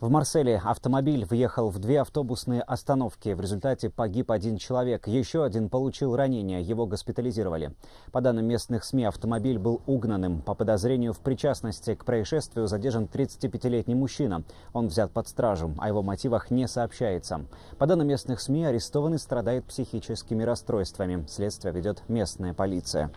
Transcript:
В Марселе автомобиль въехал в две автобусные остановки. В результате погиб один человек. Еще один получил ранение. Его госпитализировали. По данным местных СМИ, автомобиль был угнанным. По подозрению в причастности к происшествию задержан 35-летний мужчина. Он взят под стражу. О его мотивах не сообщается. По данным местных СМИ, арестованный страдает психическими расстройствами. Следствие ведет местная полиция.